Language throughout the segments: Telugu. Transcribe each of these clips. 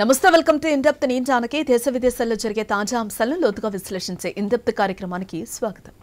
నమస్తే వెల్కమ్ టు ఇండెప్త్ నేను జానకి దేశ విదేశాల్లో జరిగే తాజా అంశాలను లోతుగా విశ్లేషించే ఇండెప్త్ కార్యక్రమానికి స్వాగతం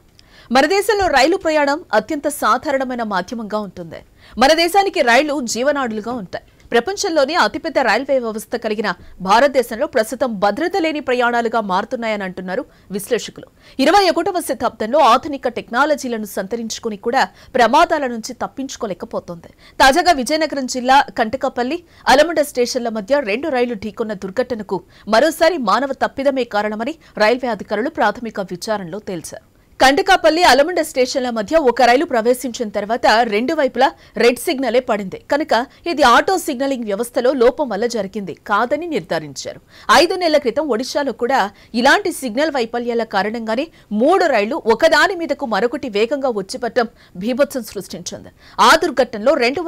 మన దేశంలో రైలు ప్రయాణం అత్యంత సాధారణమైన మాధ్యమంగా ఉంటుంది మన దేశానికి రైళ్లు జీవనాడులుగా ఉంటాయి ప్రపంచంలోనే అతిపెద్ద రైల్వే వ్యవస్థ కలిగిన భారతదేశంలో ప్రస్తుతం భద్రత లేని ప్రయాణాలుగా మారుతున్నాయని అంటున్నారు విశ్లేషకులు ఇరవై ఒకటవ శతాబ్దంలో ఆధునిక టెక్నాలజీలను సంతరించుకుని కూడా ప్రమాదాల నుంచి తప్పించుకోలేకపోతోంది తాజాగా విజయనగరం జిల్లా కంటకపల్లి అలమండ స్టేషన్ల మధ్య రెండు రైళ్లు ఢీకొన్న దుర్ఘటనకు మరోసారి మానవ తప్పిదమే కారణమని రైల్వే అధికారులు ప్రాథమిక విచారణలో తేల్చారు కండకాపల్లి అలమండ స్టేషన్ల మధ్య ఒక రైలు ప్రవేశించిన తర్వాత రెండు వైపులా రెడ్ సిగ్నలే పడింది కనుక ఇది ఆటో సిగ్నలింగ్ వ్యవస్థలో లోపం వల్ల జరిగింది కాదని నిర్ధారించారు ఐదు నెలల క్రితం ఒడిశాలో కూడా ఇలాంటి సిగ్నల్ వైఫల్యాల కారణంగానే మూడు రైళ్లు ఒకదాని మీదకు మరొకటి వేగంగా వచ్చిపట్టం భీభత్సం సృష్టించింది ఆ దుర్ఘటనలో రెండు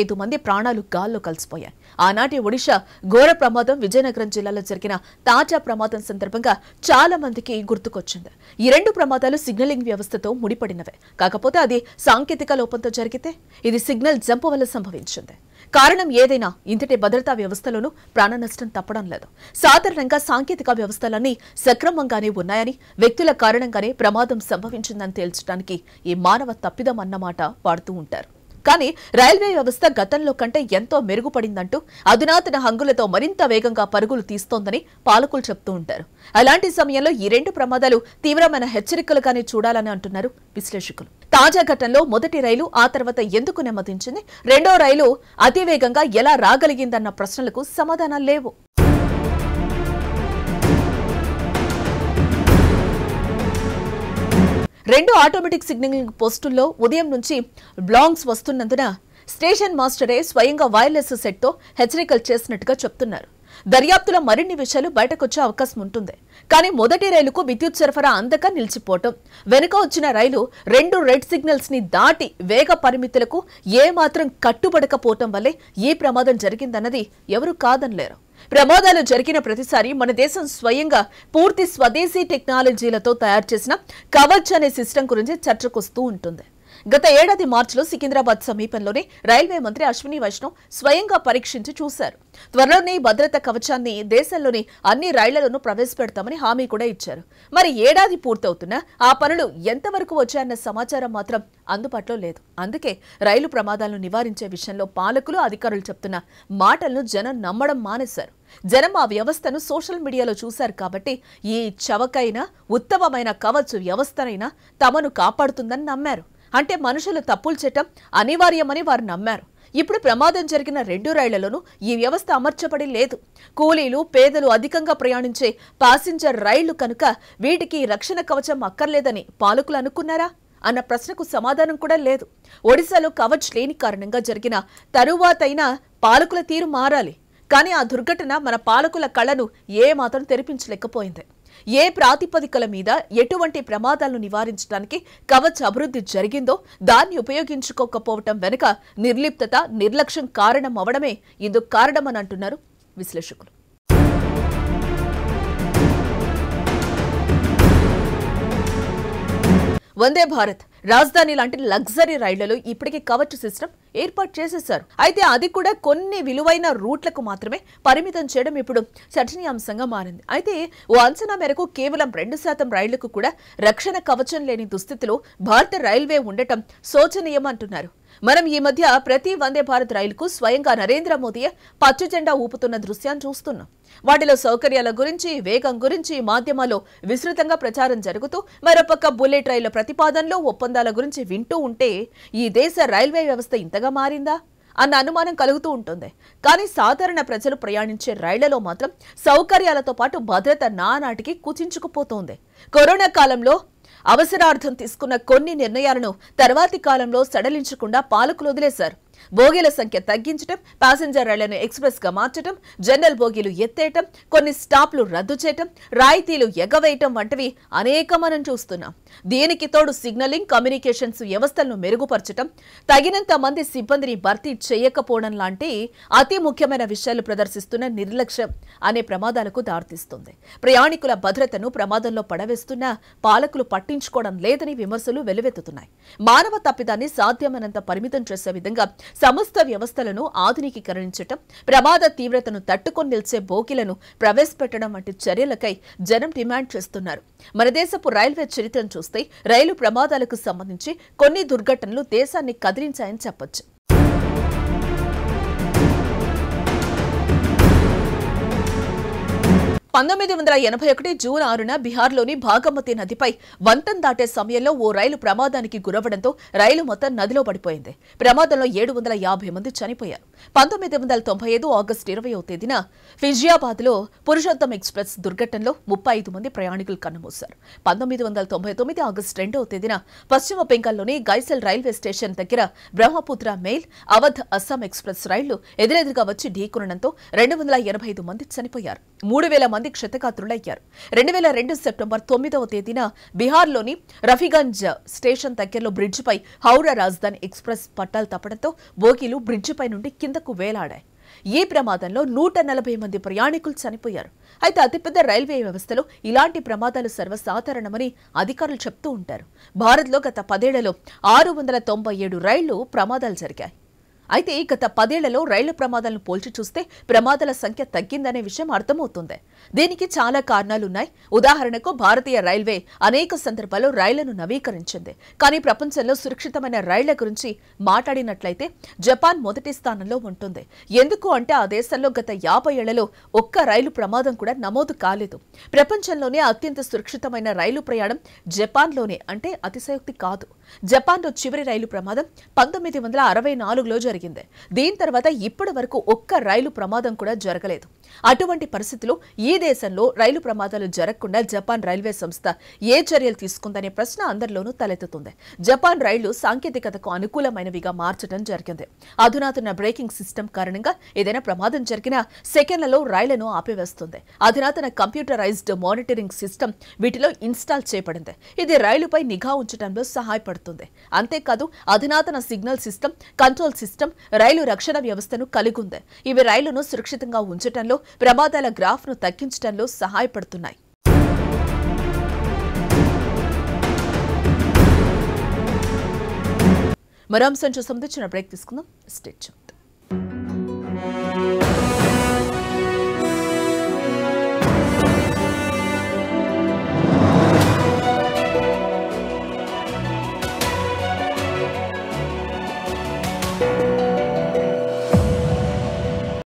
ఐదు మంది ప్రాణాలు గాల్లో కలిసిపోయాయి ఆనాటి ఒడిశా ఘోర ప్రమాదం విజయనగరం జిల్లాలో జరిగిన తాజా ప్రమాదం సందర్భంగా చాలా మందికి గుర్తుకొచ్చింది ఈ రెండు ప్రమాదాలు సిగ్నలింగ్ వ్యవస్థతో ముడిపడినవే కాకపోతే అది సాంకేతిక లోపంతో జరిగితే ఇది సిగ్నల్ జంప్ వల్ల సంభవించింది కారణం ఏదైనా ఇంతటి భద్రతా వ్యవస్థలోనూ ప్రాణ నష్టం తప్పడం లేదు సాధారణంగా సాంకేతిక వ్యవస్థలన్నీ సక్రమంగానే ఉన్నాయని వ్యక్తుల కారణంగానే ప్రమాదం సంభవించిందని తేల్చడానికి ఈ మానవ తప్పిదం అన్నమాట వాడుతూ ఉంటారు కానీ రైల్వే వ్యవస్థ గతంలో కంటే ఎంతో మెరుగుపడిందంటూ అధునాతన హంగులతో మరింత వేగంగా పరుగులు తీస్తోందని పాలకులు చెప్తూ ఉంటారు అలాంటి సమయంలో ఈ రెండు ప్రమాదాలు తీవ్రమైన హెచ్చరికలుగానే చూడాలని అంటున్నారు విశ్లేషకులు తాజా ఘటనలో మొదటి రైలు ఆ తర్వాత ఎందుకు నెమ్మదించింది రెండో రైలు అతివేగంగా ఎలా రాగలిగిందన్న ప్రశ్నలకు సమాధానాలు లేవు రెండు ఆటోమేటిక్ సిగ్నలింగ్ పోస్టుల్లో ఉదయం నుంచి బ్లాంగ్స్ వస్తున్నందున స్టేషన్ మాస్టరే స్వయంగా వైర్లెస్ సెట్తో హెచ్చరికలు చేసినట్టుగా చెప్తున్నారు దర్యాప్తులో మరిన్ని విషయాలు బయటకొచ్చే అవకాశం ఉంటుంది కానీ మొదటి రైలుకు విద్యుత్ సరఫరా అందక నిలిచిపోవటం వెనుక వచ్చిన రైలు రెండు రెడ్ సిగ్నల్స్ ని దాటి వేగ పరిమితులకు ఏమాత్రం కట్టుబడకపోవటం వల్లే ఈ ప్రమాదం జరిగిందన్నది ఎవరు కాదనలేరు ప్రమాదాలు జరిగిన ప్రతిసారి మన దేశం స్వయంగా పూర్తి స్వదేశీ టెక్నాలజీలతో తయారు చేసిన కవచ్ అనే సిస్టమ్ గురించి చర్చకొస్తూ ఉంటుంది గత ఏడాది మార్చిలో సికింద్రాబాద్ సమీపంలోనే రైల్వే మంత్రి అశ్విని వైష్ణవ్ స్వయంగా పరీక్షించి చూశారు త్వరలోనే భద్రత కవచాన్ని దేశంలోని అన్ని రైళ్లలోనూ ప్రవేశపెడతామని హామీ కూడా ఇచ్చారు మరి ఏడాది పూర్తవుతున్నా ఆ పనులు ఎంతవరకు వచ్చాయన్న సమాచారం మాత్రం అందుబాటులో లేదు అందుకే రైలు ప్రమాదాలను నివారించే విషయంలో పాలకులు అధికారులు చెప్తున్న మాటలను జనం నమ్మడం మానేశారు జనం ఆ వ్యవస్థను సోషల్ మీడియాలో చూశారు కాబట్టి ఈ చవకైన ఉత్తమమైన కవచ్ వ్యవస్థనైనా తమను కాపాడుతుందని నమ్మారు అంటే మనుషులు తప్పులు చేయటం అనివార్యమని వారు నమ్మారు ఇప్పుడు ప్రమాదం జరిగిన రెండు రైళ్లలోనూ ఈ వ్యవస్థ అమర్చబడి లేదు కూలీలు పేదలు అధికంగా ప్రయాణించే పాసింజర్ రైళ్లు కనుక వీటికి రక్షణ కవచం అక్కర్లేదని పాలకులు అనుకున్నారా అన్న ప్రశ్నకు సమాధానం కూడా లేదు ఒడిశాలో కవచ్ లేని కారణంగా జరిగిన తరువాతైనా పాలకుల తీరు మారాలి కానీ ఆ దుర్ఘటన మన పాలకుల కళను ఏమాత్రం తెరిపించలేకపోయింది ఏ ప్రాతిపదికల మీద ఎటువంటి ప్రమాదాలను నివారించడానికి కవచ్ అభివృద్ధి జరిగిందో దాన్ని ఉపయోగించుకోకపోవటం వెనుక నిర్లిప్తత నిర్లక్ష్యం కారణం అవడమే ఇందుకు కారణమని అంటున్నారు విశ్లేషకులు వందే భారత్ రాజధాని లాంటి లగ్జరీ రైళ్లలో ఇప్పటికే కవచ్ సిస్టమ్ ఏర్పాటు చేసేశారు అయితే అది కూడా కొన్ని విలువైన రూట్లకు మాత్రమే పరిమితం చేయడం ఇప్పుడు చర్చనీయాంశంగా మారింది అయితే ఓ అంచనా మేరకు కేవలం రెండు శాతం రైళ్లకు కూడా రక్షణ కవచం లేని దుస్థితిలో భారత రైల్వే ఉండటం శోచనీయం అంటున్నారు మనం ఈ మధ్య ప్రతి వందే భారత్ రైలుకు స్వయంగా నరేంద్ర మోదీ పచ్చ జెండా ఊపుతున్న దృశ్యాన్ని చూస్తున్నాం వాటిలో సౌకర్యాల గురించి వేగం గురించి మాధ్యమాల్లో విస్తృతంగా ప్రచారం జరుగుతూ మరోపక్క బుల్లెట్ రైళ్ల ప్రతిపాదనలో ఒప్పందాల గురించి వింటూ ఉంటే ఈ దేశ రైల్వే వ్యవస్థ ఇంతగా మారిందా అన్న అనుమానం కలుగుతూ ఉంటుంది కానీ సాధారణ ప్రజలు ప్రయాణించే రైళ్లలో మాత్రం సౌకర్యాలతో పాటు భద్రత నానాటికి కుచించుకుపోతోంది కరోనా కాలంలో అవసరార్థం తీసుకున్న కొన్ని నిర్ణయాలను తర్వాతి కాలంలో సడలించకుండా పాలకులు వదిలేశారు బోగీల సంఖ్య తగ్గించడం ప్యాసింజర్ రైళ్లను ఎక్స్ప్రెస్ గా మార్చడం జనరల్ బోగీలు ఎత్తేయటం కొన్ని స్టాప్లు రద్దు చేయటం రాయితీలు ఎగవేయటం వంటివి అనేక మనం చూస్తున్నాం దీనికి తోడు సిగ్నలింగ్ కమ్యూనికేషన్స్ వ్యవస్థలను మెరుగుపరచటం తగినంత మంది సిబ్బందిని భర్తీ చేయకపోవడం లాంటి అతి ముఖ్యమైన విషయాలు ప్రదర్శిస్తున్న నిర్లక్ష్యం అనే ప్రమాదాలకు దారితీస్తుంది ప్రయాణికుల భద్రతను ప్రమాదంలో పడవేస్తున్న పాలకులు పట్టించుకోవడం లేదని విమర్శలు వెలువెత్తుతున్నాయి మానవ తప్పిదాన్ని సాధ్యమైనంత పరిమితం చేసే విధంగా సమస్త వ్యవస్థలను ఆధునికీకరించడం ప్రమాద తీవ్రతను తట్టుకొని నిలిచే బోగిలను ప్రవేశపెట్టడం వంటి చర్యలకై జనం డిమాండ్ చేస్తున్నారు మన దేశపు రైల్వే చరిత్రను చూస్తే రైలు ప్రమాదాలకు సంబంధించి కొన్ని దుర్ఘటనలు దేశాన్ని కదిలించాయని చెప్పొచ్చు పంతొమ్మిది వందల ఎనభై ఒకటి జూన్ ఆరున బీహార్లోని భాగమతి నదిపై వంతం దాటే సమయంలో ఓ రైలు ప్రమాదానికి గురవడంతో రైలు మొత్తం నదిలో పడిపోయింది ప్రమాదంలో ఏడు వందల యాభై మంది చనిపోయారు పంతొమ్మిది వందల తొంభై ఐదు ఆగస్టు ఇరవయో తేదీన ఫిజియాబాద్ లో పురుషోత్తం ఎక్స్ప్రెస్ దుర్ఘటనలో ముప్పై ఐదు మంది ప్రయాణికులు కన్నుమూశారు పంతొమ్మిది వందల తొంభై తొమ్మిది ఆగస్టు రెండవ తేదీన పశ్చిమ బెంగాల్లోని గైసెల్ రైల్వే స్టేషన్ దగ్గర బ్రహ్మపుత్ర మెయిల్ అవధ్ అస్సాం ఎక్స్ప్రెస్ రైళ్లు ఎదురెదురుగా వచ్చి ఢీకొనడంతో రెండు వందల ఎనభై ఐదు మంది చనిపోయారు మూడు వేల మంది క్షతగాత్రులయ్యారు రెండు వేల రెండు సెప్టెంబర్ తొమ్మిదవ తేదీన బీహార్లోని రఫీగంజ్ స్టేషన్ దగ్గరలో బ్రిడ్జిపై హౌరా రాజధాని ఎక్స్ప్రెస్ పట్టాలు తప్పడంతో బోగీలు బ్రిడ్జిపై నుండి కిందకు వేలాడాయి ఈ ప్రమాదంలో నూట నలభై మంది ప్రయాణికులు చనిపోయారు అయితే అతిపెద్ద రైల్వే వ్యవస్థలో ఇలాంటి ప్రమాదాలు సర్వసాధారణమని అధికారులు చెప్తూ ఉంటారు భారత్లో గత పదేళ్లలో ఆరు వందల తొంభై ఏడు రైళ్లు ప్రమాదాలు జరిగాయి అయితే గత పదేళ్లలో రైళ్ల ప్రమాదాలను పోల్చి చూస్తే ప్రమాదాల సంఖ్య తగ్గిందనే విషయం అర్థమవుతుంది దీనికి చాలా కారణాలున్నాయి ఉదాహరణకు భారతీయ రైల్వే అనేక సందర్భాల్లో రైళ్లను నవీకరించింది కానీ ప్రపంచంలో సురక్షితమైన రైళ్ల గురించి మాట్లాడినట్లయితే జపాన్ మొదటి స్థానంలో ఉంటుంది ఎందుకు అంటే ఆ దేశంలో గత యాభై ఏళ్లలో ఒక్క రైలు ప్రమాదం కూడా నమోదు కాలేదు ప్రపంచంలోనే అత్యంత సురక్షితమైన రైలు ప్రయాణం జపాన్లోనే అంటే అతిశయోక్తి కాదు జపాన్లో చివరి రైలు ప్రమాదం పంతొమ్మిది వందల అరవై నాలుగులో జరిగింది జరిగింది దీని తర్వాత ఇప్పటి వరకు ఒక్క రైలు ప్రమాదం కూడా జరగలేదు అటువంటి పరిస్థితులు ఈ దేశంలో రైలు ప్రమాదాలు జరగకుండా జపాన్ రైల్వే సంస్థ ఏ చర్యలు తీసుకుందనే ప్రశ్న అందరిలోనూ తలెత్తుతుంది జపాన్ రైళ్లు సాంకేతికతకు అనుకూలమైనవిగా మార్చడం జరిగింది అధునాతన బ్రేకింగ్ సిస్టమ్ కారణంగా ఏదైనా ప్రమాదం జరిగినా సెకండ్లలో రైళ్లను ఆపివేస్తుంది అధునాతన కంప్యూటరైజ్డ్ మానిటరింగ్ సిస్టమ్ వీటిలో ఇన్స్టాల్ చేయబడింది ఇది రైలుపై నిఘా ఉంచడంలో సహాయపడుతుంది అంతేకాదు అధునాతన సిగ్నల్ సిస్టమ్ కంట్రోల్ సిస్టమ్ సైతం రైలు రక్షణ వ్యవస్థను కలిగుంది ఇవి రైలును సురక్షితంగా ఉంచటంలో ప్రమాదాల గ్రాఫ్ ను తగ్గించడంలో సహాయపడుతున్నాయి మరో అంశం చూసందుకు చిన్న బ్రేక్ తీసుకుందాం స్టేట్